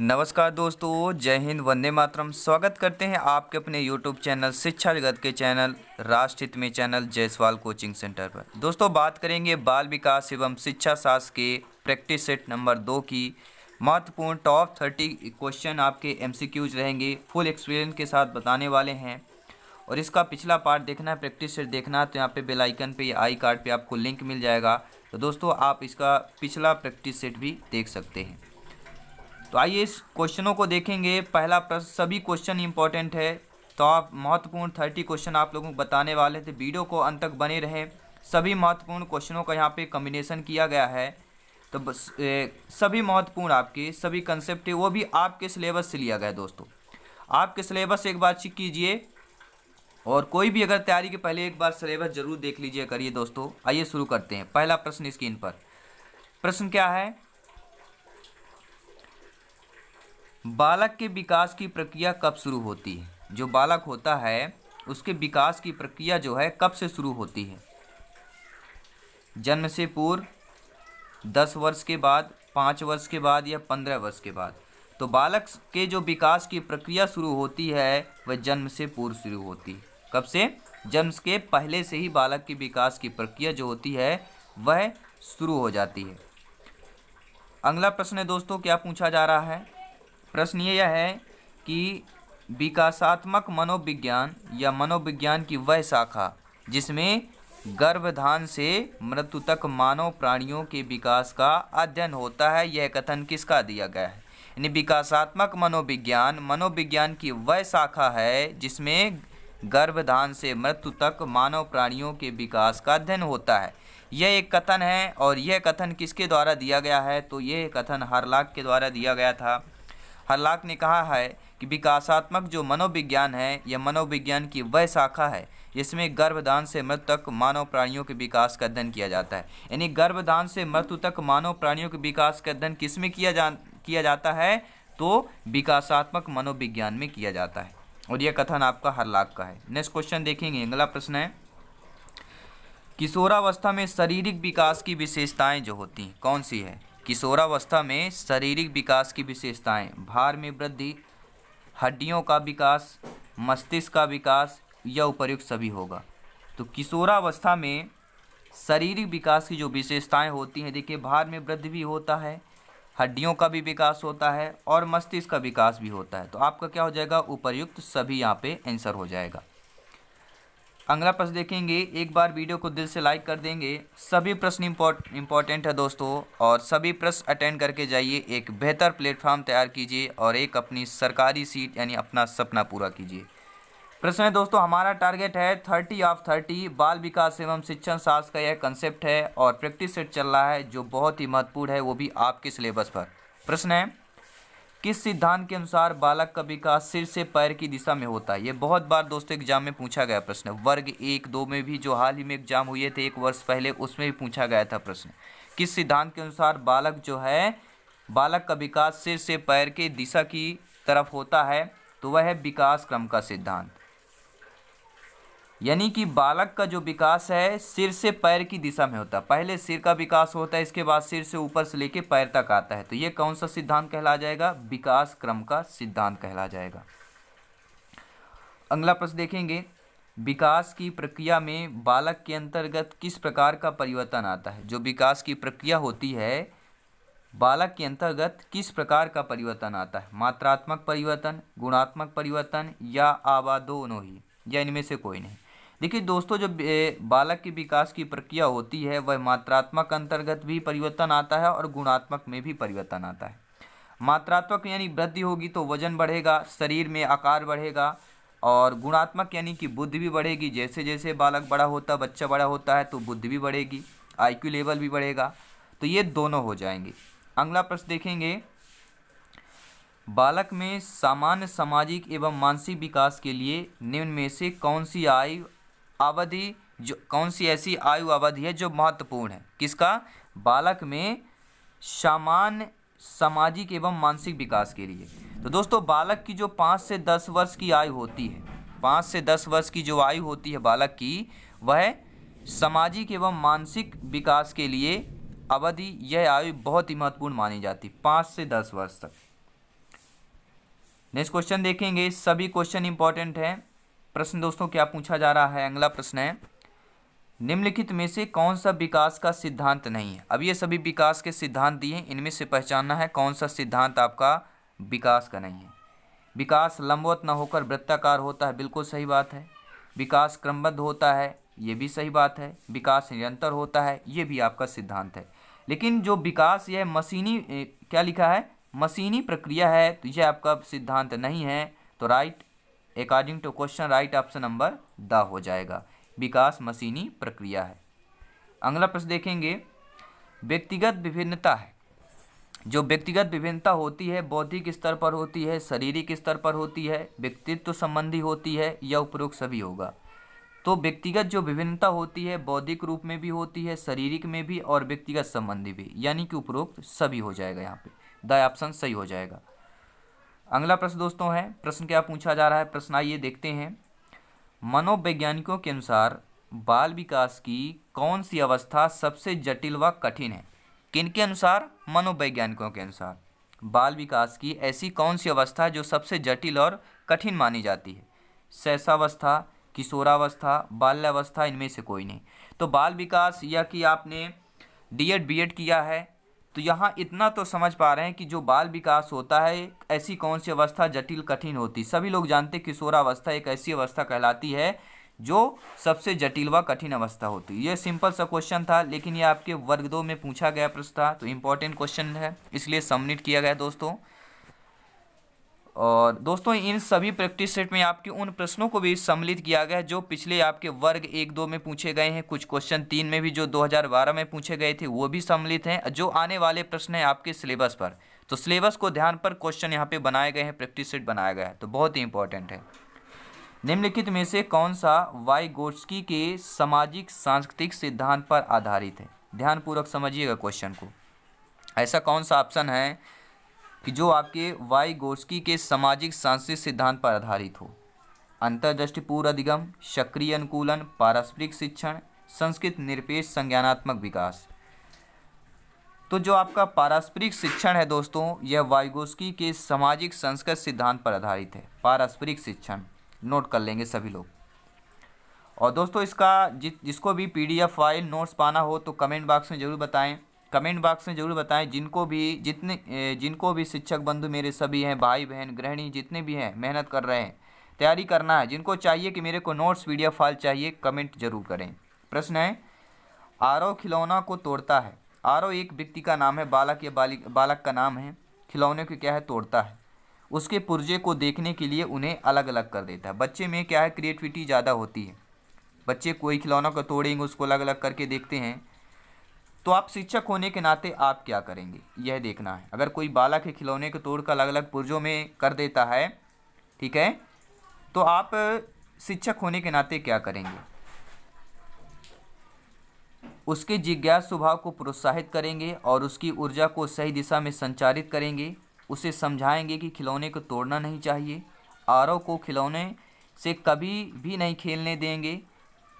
नमस्कार दोस्तों जय हिंद वंदे मातरम स्वागत करते हैं आपके अपने यूट्यूब चैनल शिक्षा जगत के चैनल राष्ट्रहित में चैनल जयसवाल कोचिंग सेंटर पर दोस्तों बात करेंगे बाल विकास एवं शिक्षा शास्त्र के प्रैक्टिस सेट नंबर दो की महत्वपूर्ण टॉप थर्टी क्वेश्चन आपके एम रहेंगे फुल एक्सपीरियंस के साथ बताने वाले हैं और इसका पिछला पार्ट देखना है प्रैक्टिस सेट देखना है तो यहाँ पे बेल आइकन पे आई कार्ड पे आपको लिंक मिल जाएगा तो दोस्तों आप इसका पिछला प्रैक्टिस सेट भी देख सकते हैं तो आइए इस क्वेश्चनों को देखेंगे पहला प्रश्न सभी क्वेश्चन इंपॉर्टेंट है तो आप महत्वपूर्ण थर्टी क्वेश्चन आप लोगों को बताने वाले थे वीडियो को अंत तक बने रहें सभी महत्वपूर्ण क्वेश्चनों का यहाँ पे कम्बिनेशन किया गया है तो बस ए, सभी महत्वपूर्ण आपके सभी कंसेप्ट वो भी आपके सिलेबस से लिया गया दोस्तों आपके सिलेबस एक बार चेक कीजिए और कोई भी अगर तैयारी के पहले एक बार सिलेबस जरूर देख लीजिए करिए दोस्तों आइए शुरू करते हैं पहला प्रश्न स्क्रीन पर प्रश्न क्या है बालक के विकास की प्रक्रिया कब शुरू होती है जो बालक होता है उसके विकास की प्रक्रिया जो है कब से शुरू होती है जन्म से पूर्व दस वर्ष के बाद पाँच वर्ष के बाद या पंद्रह वर्ष के बाद तो बालक के जो विकास की प्रक्रिया शुरू होती है वह जन्म से पूर्व शुरू होती है कब से जन्म के पहले से ही बालक के विकास की प्रक्रिया जो होती है वह शुरू हो जाती है अगला प्रश्न है दोस्तों क्या पूछा जा रहा है प्रश्न ये है कि विकासात्मक मनोविज्ञान या मनोविज्ञान की वह शाखा जिसमें गर्भधान से मृत्यु तक मानव प्राणियों के विकास का अध्ययन होता है यह कथन किसका दिया गया है यानी विकासात्मक मनोविज्ञान मनोविज्ञान की वह शाखा है जिसमें गर्भधान से मृत्यु तक मानव प्राणियों के विकास का अध्ययन होता है यह एक कथन है और यह कथन किसके द्वारा दिया गया है तो यह कथन हरलाक के द्वारा दिया गया था हल्लाक ने कहा है कि विकासात्मक जो मनोविज्ञान है यह मनोविज्ञान की वह शाखा है जिसमें गर्भधान से मृत्यु तक मानव प्राणियों के विकास का अध्ययन किया जाता है यानी गर्भधान से मृत्यु तक मानव प्राणियों के विकास का अध्ययन किस में किया जा किया जाता है तो विकासात्मक मनोविज्ञान में किया जाता है और यह कथन आपका हर लाख का है नेक्स्ट क्वेश्चन देखेंगे अगला प्रश्न है किशोरावस्था में शारीरिक विकास की विशेषताएं जो होती हैं कौन सी है किशोरावस्था में शारीरिक विकास की विशेषताएं भार में वृद्धि हड्डियों का विकास मस्तिष्क का विकास या उपयुक्त सभी होगा तो किशोरावस्था में शारीरिक विकास की जो विशेषताएं होती हैं देखिए भार में वृद्धि भी होता है हड्डियों का भी विकास होता है और मस्तिष्क का विकास भी होता है तो आपका क्या हो जाएगा उपर्युक्त सभी यहाँ पे आंसर हो जाएगा अगला प्रश्न देखेंगे एक बार वीडियो को दिल से लाइक कर देंगे सभी प्रश्न इम्पोर्टेंट है दोस्तों और सभी प्रश्न अटेंड करके जाइए एक बेहतर प्लेटफॉर्म तैयार कीजिए और एक अपनी सरकारी सीट यानी अपना सपना पूरा कीजिए प्रश्न है दोस्तों हमारा टारगेट है थर्टी ऑफ थर्टी बाल विकास एवं शिक्षण शास्त्र का यह कंसेप्ट है और प्रैक्टिस सेट चल रहा है जो बहुत ही महत्वपूर्ण है वो भी आपके सिलेबस पर प्रश्न है किस सिद्धांत के अनुसार बालक का विकास सिर से पैर की दिशा में होता है ये बहुत बार दोस्तों एग्जाम में पूछा गया प्रश्न वर्ग एक दो में भी जो हाल ही में एग्जाम हुए थे तो एक वर्ष पहले उसमें भी पूछा गया था प्रश्न किस सिद्धांत के अनुसार बालक जो है बालक का विकास सिर से पैर के दिशा की तरफ होता है तो वह है विकास क्रम का सिद्धांत यानी कि बालक का जो विकास है सिर से पैर की दिशा में होता है पहले सिर का विकास होता है इसके बाद सिर से ऊपर से लेके पैर तक आता है तो ये कौन सा सिद्धांत कहला जाएगा विकास क्रम का सिद्धांत कहला जाएगा अगला प्रश्न देखेंगे विकास की प्रक्रिया में बालक के अंतर्गत किस प्रकार का परिवर्तन आता है जो विकास की प्रक्रिया होती है बालक के अंतर्गत किस प्रकार का परिवर्तन आता है मात्रात्मक परिवर्तन गुणात्मक परिवर्तन या आवादोनों ही या इनमें से कोई नहीं देखिए दोस्तों जब बालक की विकास की प्रक्रिया होती है वह मात्रात्मक अंतर्गत भी परिवर्तन आता है और गुणात्मक में भी परिवर्तन आता है मात्रात्मक यानी वृद्धि होगी तो वजन बढ़ेगा शरीर में आकार बढ़ेगा और गुणात्मक यानी कि बुद्धि भी बढ़ेगी जैसे जैसे बालक बड़ा होता बच्चा बड़ा होता है तो बुद्धि भी बढ़ेगी आईक्यू लेवल भी बढ़ेगा तो ये दोनों हो जाएंगे अगला प्रश्न देखेंगे बालक में सामान्य सामाजिक एवं मानसिक विकास के लिए निम्न में से कौन सी आयु अवधि जो कौन सी ऐसी आयु अवधि है जो महत्वपूर्ण है किसका बालक में सामान्य सामाजिक एवं मानसिक विकास के लिए तो दोस्तों बालक की जो पाँच से दस वर्ष की आयु होती है पाँच से दस वर्ष की जो आयु होती है बालक की वह सामाजिक एवं मानसिक विकास के लिए अवधि यह आयु बहुत ही महत्वपूर्ण मानी जाती है पाँच से दस वर्ष तक नेक्स्ट क्वेश्चन देखेंगे सभी क्वेश्चन इंपॉर्टेंट हैं प्रश्न दोस्तों क्या पूछा जा रहा है अगला प्रश्न है निम्नलिखित में से कौन सा विकास का सिद्धांत नहीं है अब ये सभी विकास के सिद्धांत दिए इनमें से पहचानना है कौन सा सिद्धांत आपका विकास का नहीं है विकास लंबवत न होकर वृत्ताकार होता है बिल्कुल सही बात है विकास क्रमबद्ध होता है ये भी सही बात है विकास निरंतर होता है ये भी आपका सिद्धांत है लेकिन जो विकास यह मशीनी क्या लिखा है मशीनी प्रक्रिया है तो यह आपका सिद्धांत नहीं है तो right according to question right option number द हो जाएगा विकास मशीनी प्रक्रिया है अगला प्रश्न देखेंगे व्यक्तिगत विभिन्नता है जो व्यक्तिगत विभिन्नता होती है बौद्धिक स्तर पर होती है शारीरिक स्तर पर होती है व्यक्तित्व संबंधी होती है या उपरोक्त सभी होगा तो व्यक्तिगत जो विभिन्नता होती है बौद्धिक रूप में भी होती है शारीरिक में भी और व्यक्तिगत संबंधी भी यानी कि उपरोक्त सभी हो जाएगा यहाँ पे द ऑप्शन सही हो जाएगा अगला प्रश्न दोस्तों है प्रश्न क्या पूछा जा रहा है प्रश्न आइए देखते हैं मनोवैज्ञानिकों के अनुसार बाल विकास की कौन सी अवस्था सबसे जटिल व कठिन है किनके अनुसार मनोवैज्ञानिकों के अनुसार बाल विकास की ऐसी कौन सी अवस्था है जो सबसे जटिल और कठिन मानी जाती है शैसावस्था किशोरावस्था बाल्यावस्था इनमें से कोई नहीं तो बाल विकास या कि आपने डीएड बीएड किया है तो यहाँ इतना तो समझ पा रहे हैं कि जो बाल विकास होता है ऐसी कौन सी अवस्था जटिल कठिन होती सभी लोग जानते किशोरावस्था एक ऐसी अवस्था कहलाती है जो सबसे जटिल व कठिन अवस्था होती है ये सिंपल सा क्वेश्चन था लेकिन ये आपके वर्ग दो में पूछा गया प्रश्न था तो इम्पोर्टेंट क्वेश्चन है इसलिए सबमिट किया गया दोस्तों और दोस्तों इन सभी प्रैक्टिस सेट में आपके उन प्रश्नों को भी सम्मिलित किया गया है जो पिछले आपके वर्ग एक दो में पूछे गए हैं कुछ क्वेश्चन तीन में भी जो 2012 में पूछे गए थे वो भी सम्मिलित हैं जो आने वाले प्रश्न हैं आपके सिलेबस पर तो सिलेबस को ध्यान पर क्वेश्चन यहाँ पे बनाए गए हैं प्रैक्टिस सेट बनाया गया है तो बहुत ही इंपॉर्टेंट है निम्नलिखित में से कौन सा वाई गोट्सकी के सामाजिक सांस्कृतिक सिद्धांत पर आधारित है ध्यानपूर्वक समझिएगा क्वेश्चन को ऐसा कौन सा ऑप्शन है कि जो आपके वाई गोस्की के सामाजिक सांस्कृतिक सिद्धांत पर आधारित हो पूर्व अधिगम सक्रिय अनुकूलन पारस्परिक शिक्षण संस्कृत निरपेक्ष संज्ञानात्मक विकास तो जो आपका पारस्परिक शिक्षण है दोस्तों यह वाइगोस्की के सामाजिक संस्कृत सिद्धांत पर आधारित है पारस्परिक शिक्षण नोट कर लेंगे सभी लोग और दोस्तों इसका जि, जिसको भी पीडीएफ फाइल नोट्स पाना हो तो कमेंट बॉक्स में ज़रूर बताएं कमेंट बॉक्स में ज़रूर बताएं जिनको भी जितने जिनको भी शिक्षक बंधु मेरे सभी हैं भाई बहन गृहिणी जितने भी हैं मेहनत कर रहे हैं तैयारी करना है जिनको चाहिए कि मेरे को नोट्स वीडियो फाइल चाहिए कमेंट जरूर करें प्रश्न है ओ खिलौना को तोड़ता है ओ एक व्यक्ति का नाम है बालक या बालिक बालक का नाम है खिलौने को क्या है तोड़ता है उसके पुर्जे को देखने के लिए उन्हें अलग अलग कर देता है बच्चे में क्या है क्रिएटिविटी ज़्यादा होती है बच्चे कोई खिलौना को तोड़ेंगे उसको अलग अलग करके देखते हैं तो आप शिक्षक होने के नाते आप क्या करेंगे यह देखना है अगर कोई बालक के खिलौने को तोड़कर अलग अलग पुर्जों में कर देता है ठीक है तो आप शिक्षक होने के नाते क्या करेंगे उसके जिज्ञास स्वभाव को प्रोत्साहित करेंगे और उसकी ऊर्जा को सही दिशा में संचारित करेंगे उसे समझाएंगे कि खिलौने को तोड़ना नहीं चाहिए आरव को खिलौने से कभी भी नहीं खेलने देंगे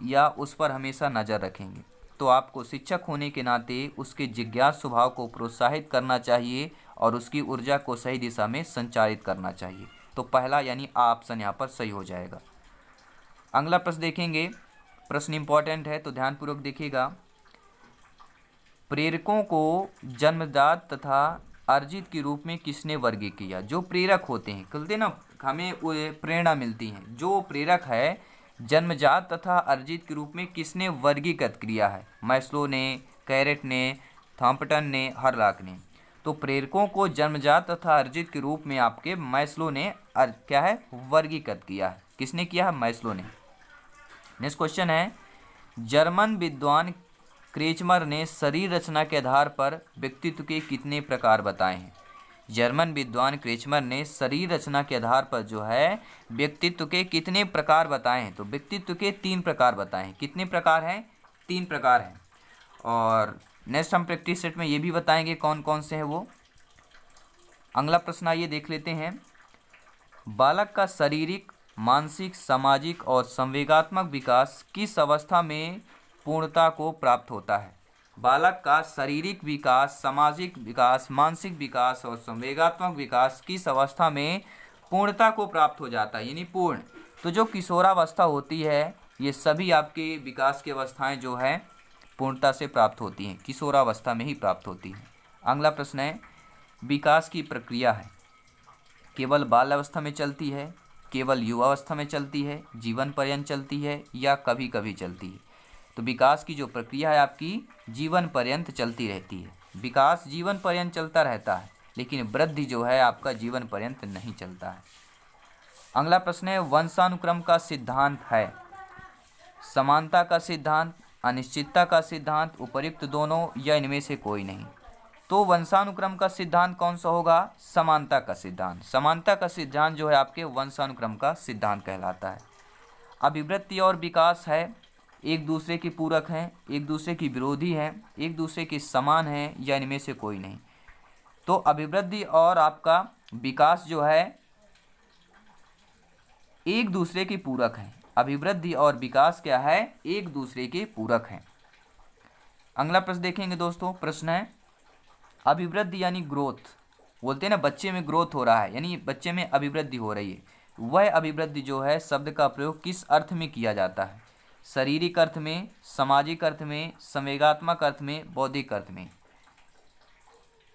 या उस पर हमेशा नज़र रखेंगे तो आपको शिक्षक होने के नाते उसके जिज्ञास स्वभाव को प्रोत्साहित करना चाहिए और उसकी ऊर्जा को सही दिशा में संचालित करना चाहिए तो पहला यानी आ ऑप्शन यहाँ पर सही हो जाएगा अगला प्रश्न देखेंगे प्रश्न इंपॉर्टेंट है तो ध्यानपूर्वक देखिएगा प्रेरकों को जन्मदात तथा अर्जित के रूप में किसने वर्गीय किया जो प्रेरक होते हैं कहते ना हमें प्रेरणा मिलती है जो प्रेरक है जन्मजात तथा अर्जित के रूप में किसने वर्गीकृत किया है मैस्लो ने कैरेट ने थॉम्पटन ने हरलाक ने तो प्रेरकों को जन्मजात तथा अर्जित के रूप में आपके मैस्लो ने क्या है वर्गीकृत किया है किसने किया है मैस्लो ने नेक्स्ट क्वेश्चन है जर्मन विद्वान क्रेचमर ने शरीर रचना के आधार पर व्यक्तित्व के कितने प्रकार बताए हैं जर्मन विद्वान क्रिचमर ने शरीर रचना के आधार पर जो है व्यक्तित्व के कितने प्रकार बताए हैं तो व्यक्तित्व के तीन प्रकार बताए हैं कितने प्रकार हैं तीन प्रकार हैं और नेक्स्ट हम प्रैक्टिस सेट में ये भी बताएंगे कौन कौन से हैं वो अगला प्रश्न आइए देख लेते हैं बालक का शारीरिक मानसिक सामाजिक और संवेगात्मक विकास किस अवस्था में पूर्णता को प्राप्त होता है बालक का शारीरिक विकास सामाजिक विकास मानसिक विकास और संवेगात्मक विकास किस अवस्था में पूर्णता को प्राप्त हो जाता है यानी पूर्ण तो जो किशोरावस्था होती है ये सभी आपके विकास की अवस्थाएं जो है पूर्णता से प्राप्त होती हैं किशोरावस्था में ही प्राप्त होती हैं अगला प्रश्न है विकास की प्रक्रिया है केवल बाल अवस्था में चलती है केवल युवावस्था में चलती है जीवन पर्यंत चलती है या कभी कभी चलती है तो विकास की जो प्रक्रिया है आपकी जीवन पर्यंत चलती रहती है विकास जीवन पर्यंत चलता रहता है लेकिन वृद्धि जो है आपका जीवन पर्यंत नहीं चलता है अगला प्रश्न है वंशानुक्रम का सिद्धांत है समानता का सिद्धांत अनिश्चितता का सिद्धांत उपयुक्त दोनों या इनमें से कोई नहीं तो वंशानुक्रम का सिद्धांत कौन सा होगा समानता का सिद्धांत समानता का सिद्धांत जो है आपके वंशानुक्रम का सिद्धांत कहलाता है अभिवृत्ति और विकास है एक दूसरे के पूरक हैं एक दूसरे की विरोधी हैं एक दूसरे के समान हैं या इनमें से कोई नहीं तो अभिवृद्धि और आपका विकास जो है एक दूसरे के पूरक हैं अभिवृद्धि और विकास क्या है एक दूसरे के पूरक हैं अगला प्रश्न देखेंगे दोस्तों प्रश्न है अभिवृद्धि यानी ग्रोथ बोलते हैं ना बच्चे में ग्रोथ हो रहा है यानी बच्चे में अभिवृद्धि हो रही है वह अभिवृद्धि जो है शब्द का प्रयोग किस अर्थ में किया जाता है शारीरिक अर्थ में सामाजिक अर्थ में संवेगात्मक अर्थ में बौद्धिक अर्थ में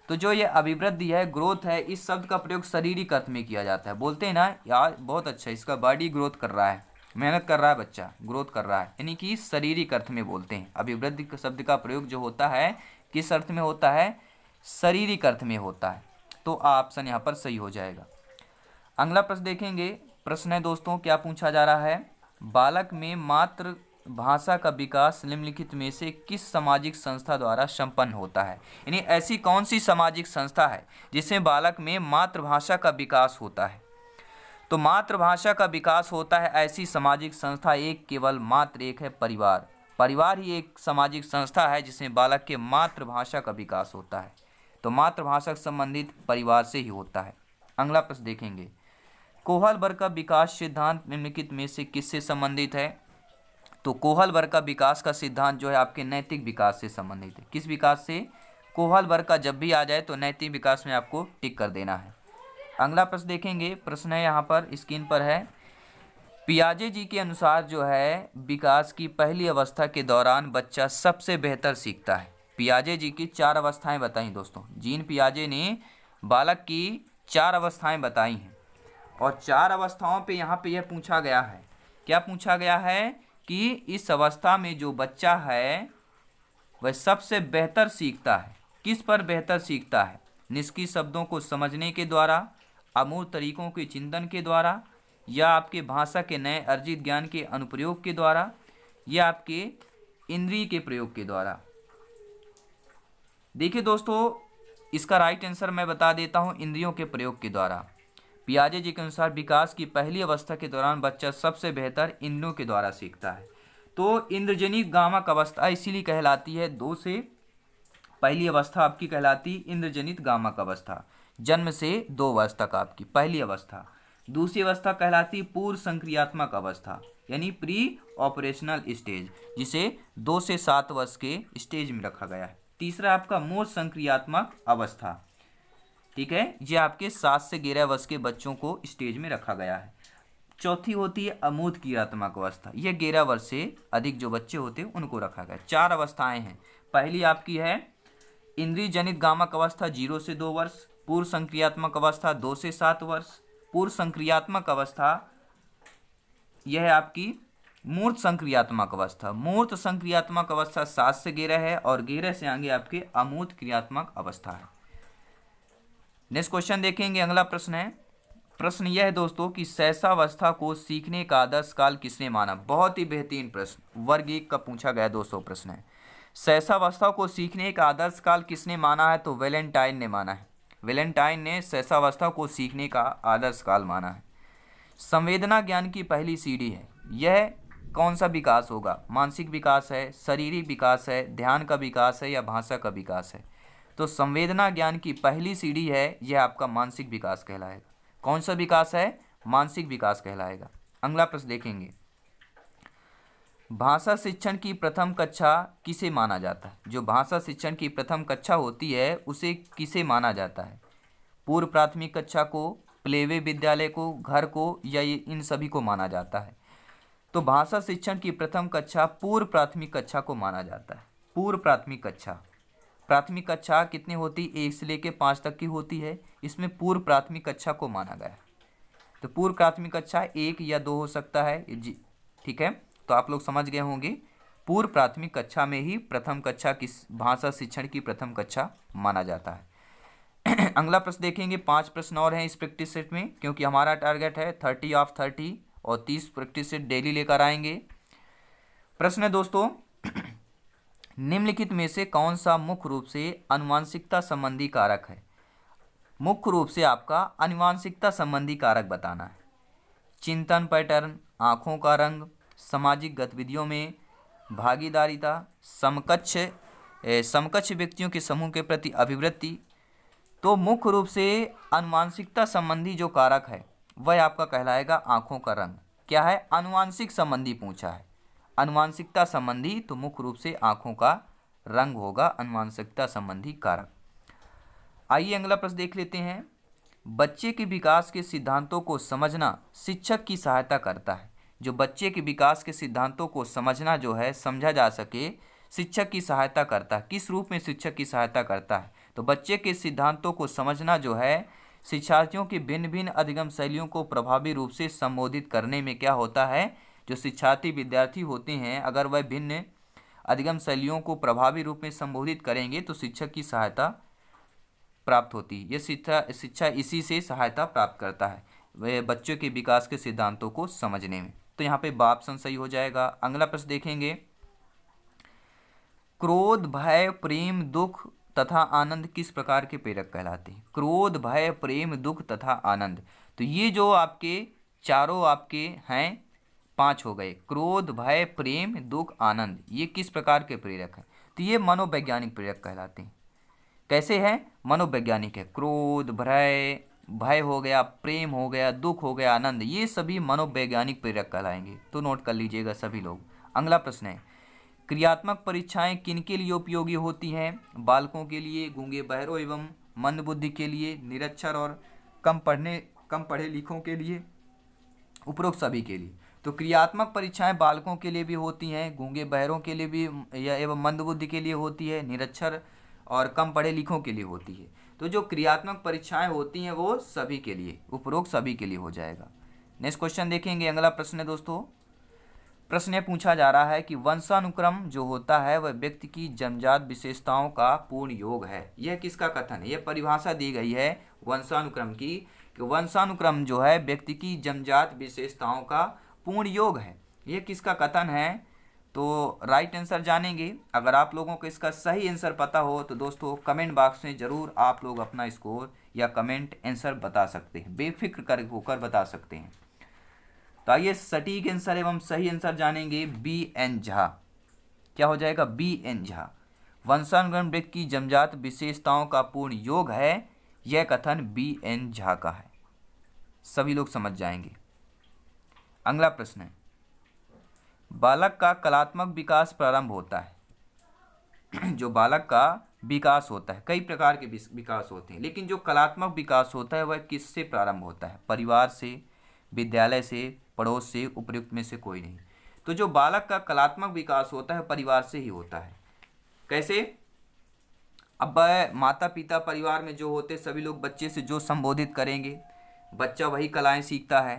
तो जो ये अभिवृद्धि है ग्रोथ है इस शब्द का प्रयोग शारीरिक अर्थ में किया जाता है बोलते हैं ना यार बहुत अच्छा इसका बॉडी ग्रोथ कर रहा है मेहनत कर रहा है बच्चा ग्रोथ कर रहा है यानी कि शारीरिक अर्थ में बोलते हैं अभिवृद्धि शब्द का प्रयोग जो होता है किस अर्थ में होता है शारीरिक अर्थ में होता है तो ऑप्शन यहाँ पर सही हो जाएगा अगला प्रश्न देखेंगे प्रश्न है दोस्तों क्या पूछा जा रहा है बालक में मात्र भाषा का विकास निम्नलिखित में से किस सामाजिक संस्था द्वारा संपन्न होता है यानी ऐसी कौन सी सामाजिक संस्था है जिसमें बालक में मातृभाषा का विकास होता है तो मातृभाषा का विकास होता है ऐसी सामाजिक संस्था एक केवल मात्र एक है परिवार परिवार ही एक सामाजिक संस्था है जिसमें बालक के मातृभाषा का विकास होता है तो मातृभाषा संबंधित परिवार से ही होता है अगला प्रश्न देखेंगे कोहल वर्ग का विकास सिद्धांत निम्नलिखित में से किससे संबंधित है तो कोहल वर्ग का विकास का सिद्धांत जो है आपके नैतिक विकास से संबंधित है किस विकास से कोहल वर्ग का जब भी आ जाए तो नैतिक विकास में आपको टिक कर देना है अगला प्रश्न देखेंगे प्रश्न है यहाँ पर स्क्रीन पर है पियाजे जी के अनुसार जो है विकास की पहली अवस्था के दौरान बच्चा सबसे बेहतर सीखता है पियाजे जी की चार अवस्थाएं बताई दोस्तों जीन पियाजे ने बालक की चार अवस्थाएं बताई हैं और चार अवस्थाओं पे यहाँ पे यह पूछा गया है क्या पूछा गया है कि इस अवस्था में जो बच्चा है वह सबसे बेहतर सीखता है किस पर बेहतर सीखता है निष्की शब्दों को समझने के द्वारा अमूल तरीकों के चिंतन के द्वारा या आपके भाषा के नए अर्जित ज्ञान के अनुप्रयोग के द्वारा या आपके इंद्रिय के प्रयोग के द्वारा देखिए दोस्तों इसका राइट आंसर मैं बता देता हूँ इंद्रियों के प्रयोग के द्वारा पियाजे जी के अनुसार विकास की पहली अवस्था के दौरान बच्चा सबसे बेहतर इंद्रों के द्वारा सीखता है तो इंद्रजनी गामक अवस्था इसीलिए कहलाती है दो से पहली अवस्था आपकी कहलाती इंद्रजनित गामक अवस्था जन्म से दो वर्ष तक आपकी पहली अवस्था दूसरी अवस्था कहलाती पूर्व संक्रियात्मक अवस्था यानी प्री ऑपरेशनल स्टेज जिसे दो से सात वर्ष के स्टेज में रखा गया है तीसरा आपका मोर संक्रियात्मक अवस्था ठीक है ये आपके सात से ग्यारह वर्ष के बच्चों को स्टेज में रखा गया है चौथी होती है अमूद क्रियात्मक अवस्था यह ग्यारह वर्ष से अधिक जो बच्चे होते हैं उनको रखा गया चार अवस्थाएं हैं पहली आपकी है इंद्रिय जनित गामक अवस्था जीरो से दो वर्ष पूर्व संक्रियात्मक अवस्था दो से सात वर्ष पूर्व संक्रियात्मक अवस्था यह है आपकी मूर्त संक्रियात्मक अवस्था मूर्त संक्रियात्मक अवस्था सात से ग्यारह है और ग्यारह से आगे आपके अमूत क्रियात्मक अवस्था है नेक्स्ट क्वेश्चन देखेंगे अगला प्रश्न है प्रश्न यह है दोस्तों कि सहसावस्था को सीखने का आदर्श काल किसने माना बहुत ही बेहतरीन प्रश्न वर्ग एक का पूछा गया दोस्तों प्रश्न है सहसावस्था को सीखने का आदर्श काल किसने माना है तो वेलेंटाइन ने माना है वेलेंटाइन ने सहसावस्था को सीखने का आदर्श काल माना है संवेदना ज्ञान की पहली सीढ़ी है यह कौन सा विकास होगा मानसिक विकास है शारीरिक विकास है ध्यान का विकास है या भाषा का विकास है तो संवेदना ज्ञान की पहली सीढ़ी है यह आपका मानसिक विकास कहलाएगा कौन सा विकास है मानसिक विकास कहलाएगा अगला प्रश्न देखेंगे भाषा शिक्षण की प्रथम कक्षा किसे माना जाता है जो भाषा शिक्षण की प्रथम कक्षा होती है उसे किसे माना जाता है पूर्व प्राथमिक कक्षा को प्लेवे विद्यालय को घर को या इन सभी को माना जाता है तो भाषा शिक्षण की प्रथम कक्षा पूर्व प्राथमिक कक्षा को माना जाता है पूर्व प्राथमिक कक्षा प्राथमिक कक्षा कितनी होती एक से लेकर पाँच तक की होती है इसमें पूर्व प्राथमिक कक्षा को माना गया तो पूर्व प्राथमिक कक्षा एक या दो हो सकता है जी ठीक है तो आप लोग समझ गए होंगे पूर्व प्राथमिक कक्षा में ही प्रथम कक्षा किस भाषा शिक्षण की प्रथम कक्षा माना जाता है अगला प्रश्न देखेंगे पांच प्रश्न और हैं इस प्रैक्टिस सेट में क्योंकि हमारा टारगेट है थर्टी ऑफ थर्टी और तीस प्रैक्टिस सेट डेली लेकर आएंगे प्रश्न है दोस्तों निम्नलिखित में से कौन सा मुख्य रूप से अनुवांशिकता संबंधी कारक है मुख्य रूप से आपका अनुवांशिकता संबंधी कारक बताना है चिंतन पैटर्न आँखों का रंग सामाजिक गतिविधियों में भागीदारिता समकक्ष समकक्ष व्यक्तियों के समूह के प्रति अभिवृत्ति तो मुख्य रूप से अनुवांशिकता संबंधी जो कारक है वह आपका कहलाएगा आँखों का रंग क्या है अनुवांशिक संबंधी पूछा है अनुवांशिकता संबंधी तो मुख्य रूप से आँखों का रंग होगा अनुवांशिकता संबंधी कारक आइए अगला प्रश्न देख लेते हैं बच्चे के विकास के सिद्धांतों को समझना शिक्षक की सहायता करता है जो बच्चे के विकास के सिद्धांतों को समझना जो है समझा जा सके शिक्षक की सहायता करता है किस रूप में शिक्षक की सहायता करता है तो बच्चे के सिद्धांतों को समझना जो है शिक्षार्थियों की भिन्न भिन्न अधिगम शैलियों को प्रभावी रूप से संबोधित करने में क्या होता है जो शिक्षार्थी विद्यार्थी होते हैं अगर वह भिन्न अधिगम शैलियों को प्रभावी रूप में संबोधित करेंगे तो शिक्षक की सहायता प्राप्त होती है यह शिक्षा शिक्षा इसी से सहायता प्राप्त करता है वह बच्चों के विकास के सिद्धांतों को समझने में तो यहाँ पे बाप सन सही हो जाएगा अगला प्रश्न देखेंगे क्रोध भय प्रेम दुख तथा आनंद किस प्रकार के प्रेरक कहलाते हैं क्रोध भय प्रेम दुख तथा आनंद तो ये जो आपके चारों आपके हैं पाँच हो गए क्रोध भय प्रेम दुख आनंद ये किस प्रकार के प्रेरक हैं तो ये मनोवैज्ञानिक प्रेरक कहलाते हैं कैसे हैं मनोवैज्ञानिक है क्रोध भय भय हो गया प्रेम हो गया दुख हो गया आनंद ये सभी मनोवैज्ञानिक प्रेरक कहलाएंगे तो नोट कर लीजिएगा सभी लोग अगला प्रश्न है क्रियात्मक परीक्षाएं किनके लिए उपयोगी होती हैं बालकों के लिए गूंगे बहरों एवं मंदबुद्धि के लिए निरक्षर और कम पढ़ने कम पढ़े लिखों के लिए उपरोक्त सभी के लिए तो क्रियात्मक परीक्षाएं बालकों के लिए भी होती हैं गूंगे बहरों के लिए भी या एवं मंदबुद्धि के लिए होती है निरक्षर और कम पढ़े लिखों के लिए होती है तो जो क्रियात्मक परीक्षाएं होती हैं वो सभी के लिए उपरोक्त सभी के लिए हो जाएगा नेक्स्ट क्वेश्चन देखेंगे अगला प्रश्न है दोस्तों प्रश्न पूछा जा रहा है कि वंशानुक्रम जो होता है वह व्यक्ति की जनजात विशेषताओं का पूर्ण योग है यह किसका कथन है यह परिभाषा दी गई है वंशानुक्रम की कि वंशानुक्रम जो है व्यक्ति की जनजात विशेषताओं का पूर्ण योग है ये किसका कथन है तो राइट आंसर जानेंगे अगर आप लोगों को इसका सही आंसर पता हो तो दोस्तों कमेंट बॉक्स में ज़रूर आप लोग अपना स्कोर या कमेंट आंसर बता सकते हैं बेफिक्र कर होकर बता सकते हैं तो आइए सटीक आंसर एवं सही आंसर जानेंगे बी एन झा क्या हो जाएगा बी एन झा वंशानुगम वृत्त की जमजात विशेषताओं का पूर्ण योग है यह कथन बी एन झा का है सभी लोग समझ जाएंगे अगला प्रश्न है बालक का कलात्मक विकास प्रारंभ होता है जो बालक का विकास होता है कई प्रकार के विकास होते हैं लेकिन जो कलात्मक विकास होता है वह किससे प्रारंभ होता है परिवार से विद्यालय से पड़ोस से उपयुक्त में से कोई नहीं तो जो बालक का कलात्मक विकास होता है परिवार से ही होता है कैसे अब माता पिता परिवार में जो होते सभी लोग बच्चे से जो संबोधित करेंगे बच्चा वही कलाएं सीखता है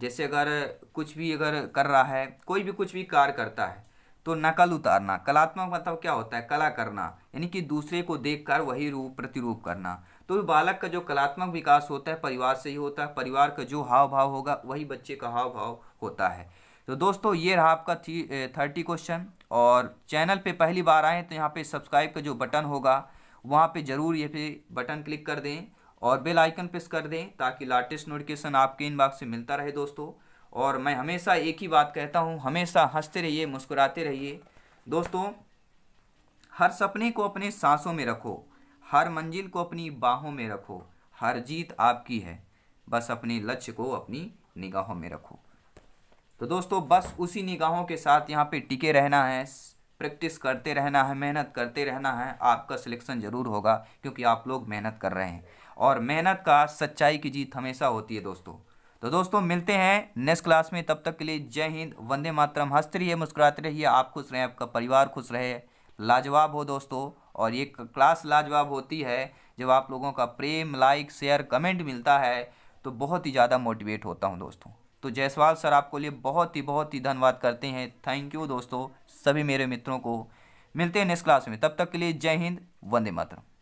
जैसे अगर कुछ भी अगर कर रहा है कोई भी कुछ भी कार्य करता है तो नकल उतारना कलात्मक मतलब क्या होता है कला करना यानी कि दूसरे को देखकर वही रूप प्रतिरूप करना तो बालक का जो कलात्मक विकास होता है परिवार से ही होता है परिवार का जो हाव भाव होगा वही बच्चे का हाव भाव होता है तो दोस्तों ये रहा आपका थी थर्टी क्वेश्चन और चैनल पे पहली बार आए तो यहाँ पे सब्सक्राइब का जो बटन होगा वहाँ पे ज़रूर ये पे बटन क्लिक कर दें और बेल आइकन प्रेस कर दें ताकि लाटेस्ट नोटिफिकेशन आपके इनबॉक्स से मिलता रहे दोस्तों और मैं हमेशा एक ही बात कहता हूँ हमेशा हंसते रहिए मुस्कुराते रहिए दोस्तों हर सपने को अपने सांसों में रखो हर मंजिल को अपनी बाहों में रखो हर जीत आपकी है बस अपने लक्ष्य को अपनी निगाहों में रखो तो दोस्तों बस उसी निगाहों के साथ यहाँ पे टिके रहना है प्रैक्टिस करते रहना है मेहनत करते रहना है आपका सिलेक्शन ज़रूर होगा क्योंकि आप लोग मेहनत कर रहे हैं और मेहनत का सच्चाई की जीत हमेशा होती है दोस्तों तो दोस्तों मिलते हैं नेक्स्ट क्लास में तब तक के लिए जय हिंद वंदे मातरम हंसते रहिए मुस्कुराते रहिए आप खुश रहें आपका परिवार खुश रहे लाजवाब हो दोस्तों और ये क्लास लाजवाब होती है जब आप लोगों का प्रेम लाइक शेयर कमेंट मिलता है तो बहुत ही ज़्यादा मोटिवेट होता हूँ दोस्तों तो जयसवाल सर आपको लिए बहुत ही बहुत ही धन्यवाद करते हैं थैंक यू दोस्तों सभी मेरे मित्रों को मिलते हैं नेक्स्ट क्लास में तब तक के लिए जय हिंद वंदे मातरम